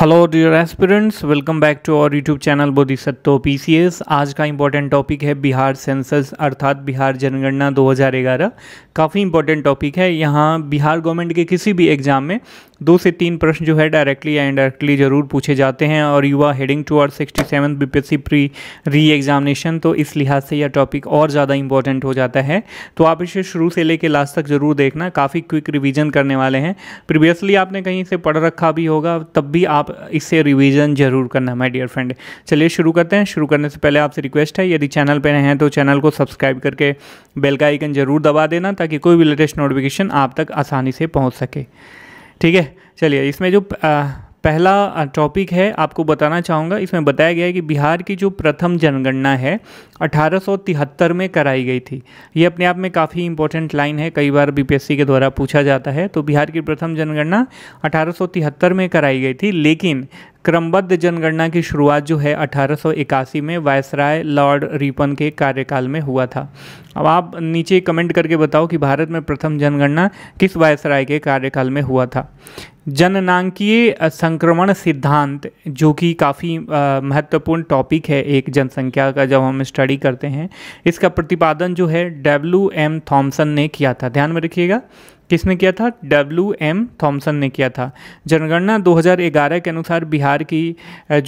hello dear aspirants welcome back to और YouTube channel सत्तो पी आज का इम्पॉर्टेंट टॉपिक है बिहार सेंसस अर्थात बिहार जनगणना 2011 काफ़ी इंपॉर्टेंट टॉपिक है यहाँ बिहार गवर्नमेंट के किसी भी एग्ज़ाम में दो से तीन प्रश्न जो है डायरेक्टली या इनडायरेक्टली ज़रूर पूछे जाते हैं और you are heading toward sixty seven B P S C pre re examination तो इस लिहाज से यह टॉपिक और ज़्यादा इंपॉर्टेंट हो जाता है तो आप इसे शुरू से लेकर लास्ट तक ज़रूर देखना काफ़ी क्विक रिविज़न करने वाले हैं प्रीवियसली आपने कहीं से पढ़ रखा भी होगा तब भी आप इससे रिविज़न ज़रूर करना माई डियर फ्रेंड चलिए शुरू करते हैं शुरू करने से पहले आपसे रिक्वेस्ट है यदि चैनल पर हैं तो चैनल को सब्सक्राइब करके बेल का आइकन ज़रूर दबा देना ताकि कोई भी लेटेस्ट नोटिफिकेशन आप तक आसानी से पहुँच सके ठीक है चलिए इसमें जो आ, पहला टॉपिक है आपको बताना चाहूँगा इसमें बताया गया है कि बिहार की जो प्रथम जनगणना है 1873 में कराई गई थी ये अपने आप में काफ़ी इंपॉर्टेंट लाइन है कई बार बीपीएससी के द्वारा पूछा जाता है तो बिहार की प्रथम जनगणना 1873 में कराई गई थी लेकिन क्रमबद्ध जनगणना की शुरुआत जो है अठारह में वायसराय लॉर्ड रिपन के कार्यकाल में हुआ था अब आप नीचे कमेंट करके बताओ कि भारत में प्रथम जनगणना किस वायसराय के कार्यकाल में हुआ था जननांकीय संक्रमण सिद्धांत जो कि काफ़ी महत्वपूर्ण टॉपिक है एक जनसंख्या का जब हम स्टडी करते हैं इसका प्रतिपादन जो है डब्ल्यू एम थॉम्सन ने किया था ध्यान में रखिएगा किसने किया था डब्ल्यू एम थॉमसन ने किया था जनगणना 2011 के अनुसार बिहार की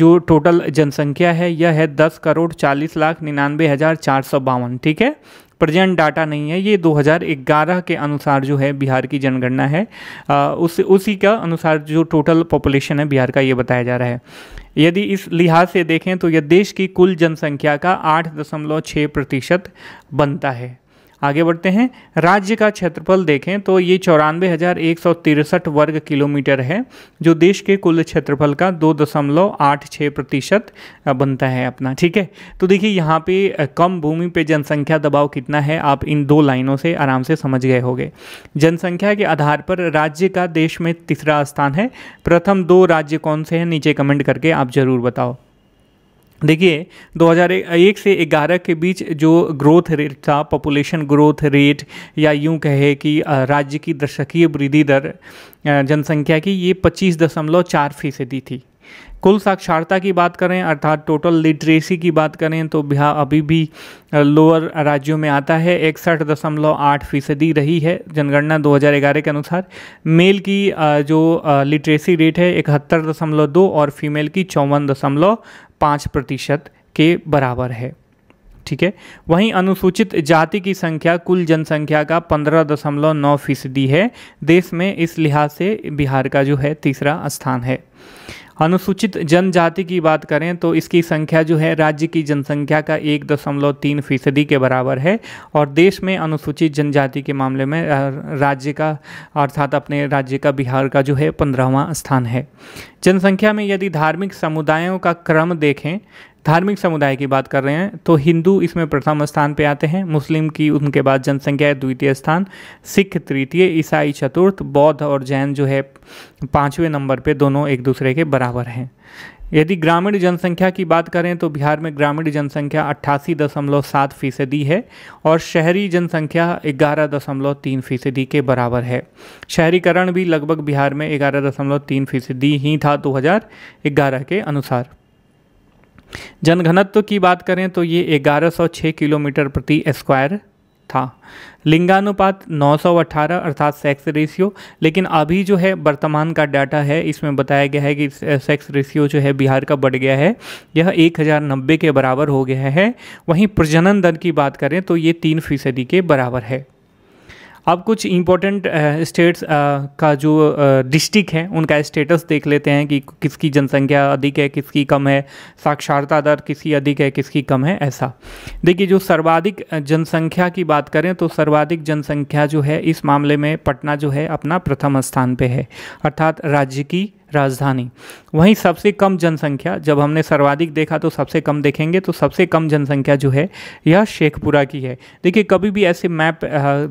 जो टोटल जनसंख्या है यह है दस करोड़ चालीस लाख निन्यानवे हज़ार चार सौ बावन ठीक है प्रजेंट डाटा नहीं है ये 2011 के अनुसार जो है बिहार की जनगणना है आ, उस उसी का अनुसार जो टोटल पॉपुलेशन है बिहार का ये बताया जा रहा है यदि इस लिहाज से देखें तो यह देश की कुल जनसंख्या का आठ दशमलव छः प्रतिशत बनता है आगे बढ़ते हैं राज्य का क्षेत्रफल देखें तो ये चौरानवे वर्ग किलोमीटर है जो देश के कुल क्षेत्रफल का दो दशमलव आठ छः प्रतिशत बनता है अपना ठीक है तो देखिए यहाँ पे कम भूमि पे जनसंख्या दबाव कितना है आप इन दो लाइनों से आराम से समझ गए होंगे जनसंख्या के आधार पर राज्य का देश में तीसरा स्थान है प्रथम दो राज्य कौन से हैं नीचे कमेंट करके आप ज़रूर बताओ देखिए 2001 से 11 के बीच जो ग्रोथ रेट था पॉपुलेशन ग्रोथ रेट या यूं कहे कि राज्य की दशकीय वृद्धि दर जनसंख्या की ये पच्चीस दशमलव चार फीसदी थी कुल साक्षरता की बात करें अर्थात टोटल लिटरेसी की बात करें तो बिहार अभी भी लोअर राज्यों में आता है इकसठ दशमलव आठ फीसदी रही है जनगणना 2011 के अनुसार मेल की जो लिटरेसी रेट है इकहत्तर दशमलव दो और फीमेल की चौवन दशमलव पाँच प्रतिशत के बराबर है ठीक है वहीं अनुसूचित जाति की संख्या कुल जनसंख्या का पंद्रह दशमलव नौ फीसदी है देश में इस लिहाज से बिहार का जो है तीसरा स्थान है अनुसूचित जनजाति की बात करें तो इसकी संख्या जो है राज्य की जनसंख्या का एक दशमलव तीन फीसदी के बराबर है और देश में अनुसूचित जनजाति के मामले में राज्य का अर्थात अपने राज्य का बिहार का जो है पंद्रहवां स्थान है जनसंख्या में यदि धार्मिक समुदायों का क्रम देखें धार्मिक समुदाय की बात कर रहे हैं तो हिंदू इसमें प्रथम स्थान पे आते हैं मुस्लिम की उनके बाद जनसंख्या है द्वितीय स्थान सिख तृतीय ईसाई चतुर्थ बौद्ध और जैन जो है पाँचवें नंबर पे दोनों एक दूसरे के बराबर हैं यदि ग्रामीण जनसंख्या की बात करें तो बिहार में ग्रामीण जनसंख्या अट्ठासी दशमलव सात फीसदी है और शहरी जनसंख्या ग्यारह दशमलव तीन फीसदी के बराबर है शहरीकरण भी लगभग बिहार में ग्यारह दशमलव तीन फीसदी ही था दो हज़ार ग्यारह के अनुसार जनघनत्व की बात करें तो ये 1106 किलोमीटर प्रति स्क्वायर था लिंगानुपात 918 अर्थात सेक्स रेशियो लेकिन अभी जो है वर्तमान का डाटा है इसमें बताया गया है कि सेक्स रेशियो जो है बिहार का बढ़ गया है यह एक के बराबर हो गया है वहीं प्रजनन दर की बात करें तो ये तीन फीसदी के बराबर है अब कुछ इम्पोर्टेंट स्टेट्स का जो डिस्ट्रिक्ट है उनका स्टेटस देख लेते हैं कि किसकी जनसंख्या अधिक है किसकी कम है साक्षरता दर किसकी अधिक है किसकी कम है ऐसा देखिए जो सर्वाधिक जनसंख्या की बात करें तो सर्वाधिक जनसंख्या जो है इस मामले में पटना जो है अपना प्रथम स्थान पर है अर्थात राज्य की राजधानी वहीं सबसे कम जनसंख्या जब हमने सर्वाधिक देखा तो सबसे कम देखेंगे तो सबसे कम जनसंख्या जो है यह शेखपुरा की है देखिए कभी भी ऐसे मैप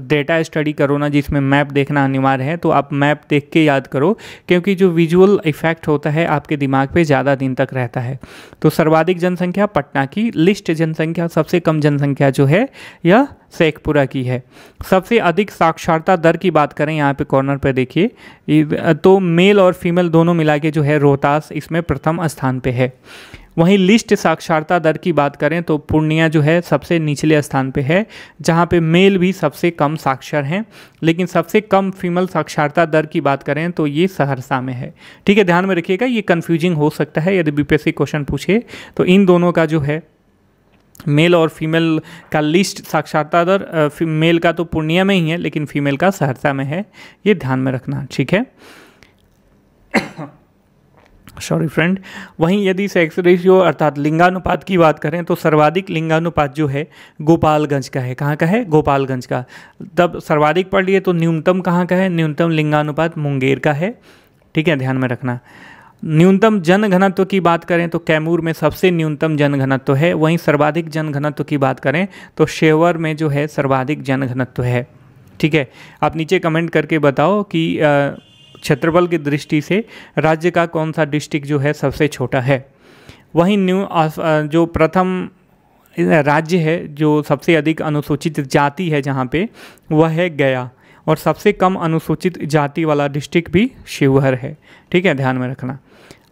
डेटा स्टडी करो ना जिसमें मैप देखना अनिवार्य है तो आप मैप देख के याद करो क्योंकि जो विजुअल इफेक्ट होता है आपके दिमाग पे ज़्यादा दिन तक रहता है तो सर्वाधिक जनसंख्या पटना की लिस्ट जनसंख्या सबसे कम जनसंख्या जो है यह शेखपुरा की है सबसे अधिक साक्षरता दर की बात करें यहाँ पे कॉर्नर पे देखिए तो मेल और फीमेल दोनों मिला के जो है रोहतास इसमें प्रथम स्थान पे है वहीं लिस्ट साक्षरता दर की बात करें तो पूर्णिया जो है सबसे निचले स्थान पे है जहाँ पे मेल भी सबसे कम साक्षर हैं लेकिन सबसे कम फीमेल साक्षरता दर की बात करें तो ये सहरसा में है ठीक है ध्यान में रखिएगा ये कन्फ्यूजिंग हो सकता है यदि बीपीएससी क्वेश्चन पूछे तो इन दोनों का जो है मेल और फीमेल का लिस्ट साक्षरता दर मेल का तो पूर्णिया में ही है लेकिन फीमेल का सहरसा में है ये ध्यान में रखना ठीक है सॉरी फ्रेंड वहीं यदि सेक्स रेशियो अर्थात लिंगानुपात की बात करें तो सर्वाधिक लिंगानुपात जो है गोपालगंज का है कहाँ का है गोपालगंज का तब सर्वाधिक पढ़ लिए तो न्यूनतम कहाँ का है न्यूनतम लिंगानुपात मुंगेर का है ठीक है ध्यान में रखना न्यूनतम जन घनत्व की बात करें तो कैमूर में सबसे न्यूनतम जन घनत्व है वहीं सर्वाधिक जन घनत्व की बात करें तो शेवर में जो है सर्वाधिक जन घनत्व है ठीक है आप नीचे कमेंट करके बताओ कि क्षेत्रफल की दृष्टि से राज्य का कौन सा डिस्ट्रिक्ट जो है सबसे छोटा है वहीं न्यू जो प्रथम राज्य है जो सबसे अधिक अनुसूचित जाति है जहाँ पे वह है गया और सबसे कम अनुसूचित जाति वाला डिस्ट्रिक्ट भी शिवहर है ठीक है ध्यान में रखना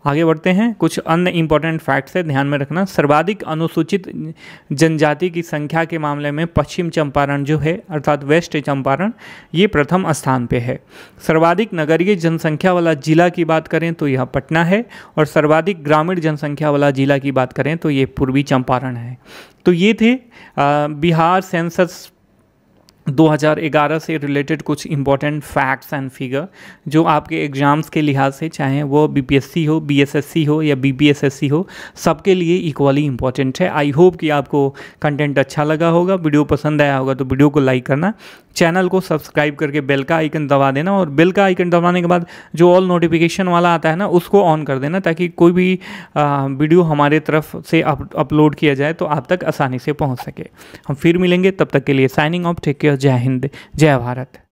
आगे बढ़ते हैं कुछ अन्य इंपॉर्टेंट फैक्ट्स है ध्यान में रखना सर्वाधिक अनुसूचित जनजाति की संख्या के मामले में पश्चिम चंपारण जो है अर्थात वेस्ट चंपारण ये प्रथम स्थान पे है सर्वाधिक नगरीय जनसंख्या वाला जिला की बात करें तो यह पटना है और सर्वाधिक ग्रामीण जनसंख्या वाला जिला की बात करें तो ये पूर्वी चंपारण है तो ये थे बिहार सेंसस 2011 से रिलेटेड कुछ इंपॉर्टेंट फैक्ट्स एंड फिगर जो आपके एग्ज़ाम्स के लिहाज से चाहे वो बीपीएससी हो बीएसएससी हो या बीबीएसएससी हो सबके लिए इक्वली इंपॉर्टेंट है आई होप कि आपको कंटेंट अच्छा लगा होगा वीडियो पसंद आया होगा तो वीडियो को लाइक करना चैनल को सब्सक्राइब करके बेल का आइकन दबा देना और बेल का आइकन दबाने के बाद जो ऑल नोटिफिकेशन वाला आता है ना उसको ऑन कर देना ताकि कोई भी आ, वीडियो हमारे तरफ से अपलोड किया जाए तो आप तक आसानी से पहुंच सके हम फिर मिलेंगे तब तक के लिए साइनिंग ऑफ टेक केयर जय हिंद जय भारत